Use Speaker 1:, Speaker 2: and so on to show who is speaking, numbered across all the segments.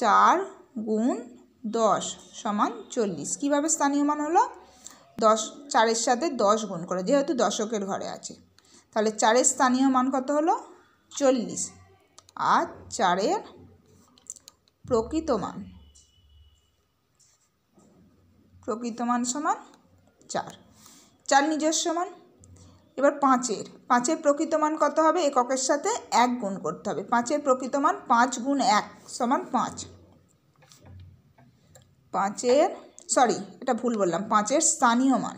Speaker 1: চার গুণ দশ সমান চল্লিশ কীভাবে স্থানীয় মান হলো দশ চারের সাথে দশ গুণ করে যেহেতু দশকের ঘরে আছে তাহলে চারের স্থানীয় মান কত হলো চল্লিশ আর চারের প্রকৃত মান প্রকৃত মান সমান চার চার নিজস্ব মান এবার পাঁচের পাঁচের প্রকৃত মান কত হবে এককের সাথে এক গুণ করতে হবে পাঁচের প্রকৃত মান পাঁচ গুণ এক সমান পাঁচ পাঁচের সরি এটা ভুল বললাম পাঁচের স্থানীয় মান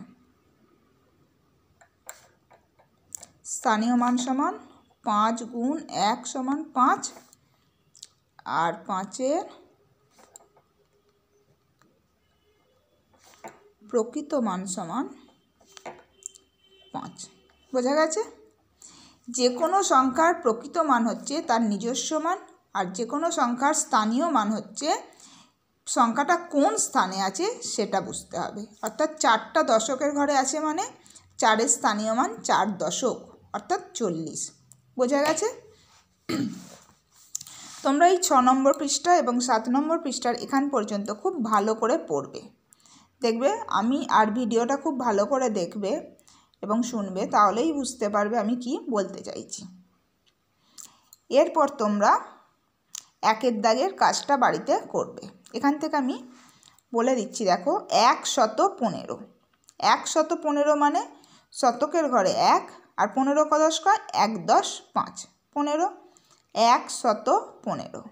Speaker 1: স্থানীয় মান সমান পাঁচ গুণ এক সমান পাঁচ আর পাঁচের প্রকৃত মান সমান পাঁচ বোঝা গেছে যে কোনো সংখ্যার প্রকৃত মান হচ্ছে তার নিজস্ব মান আর যে কোনো সংখ্যার স্থানীয় মান হচ্ছে সংখ্যাটা কোন স্থানে আছে সেটা বুঝতে হবে অর্থাৎ চারটা দশকের ঘরে আছে মানে চারের স্থানীয় মান চার দশক অর্থাৎ চল্লিশ বোঝা গেছে তোমরা এই ছ নম্বর পৃষ্ঠা এবং সাত নম্বর পৃষ্ঠার এখান পর্যন্ত খুব ভালো করে পড়বে দেখবে আমি আর ভিডিওটা খুব ভালো করে দেখবে এবং শুনবে তাহলেই বুঝতে পারবে আমি কি বলতে চাইছি এরপর তোমরা একের দাগের কাজটা বাড়িতে করবে এখান থেকে আমি বলে দিচ্ছি দেখো এক শত পনেরো এক শত পনেরো মানে শতকের ঘরে এক আর পনেরো কদশ কয় এক দশ পাঁচ পনেরো এক শত পনেরো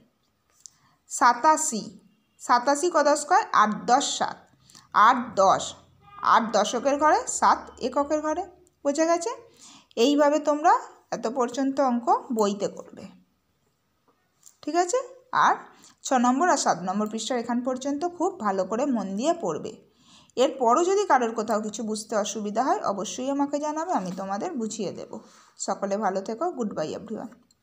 Speaker 1: সাতাশি সাতাশি কদশ কয় আট দশ সাত আট দশ আট দশকের ঘরে সাত এককের ঘরে বোঝা গেছে এইভাবে তোমরা এত পর্যন্ত অঙ্ক বইতে করবে ঠিক আছে আর ছ নম্বর আর সাত নম্বর পৃষ্ঠার এখান পর্যন্ত খুব ভালো করে মন দিয়ে পড়বে এরপরও যদি কারোর কোথাও কিছু বুঝতে অসুবিধা হয় অবশ্যই আমাকে জানাবে আমি তোমাদের বুঝিয়ে দেব সকলে ভালো থেকো গুড বাই এভরিওয়ান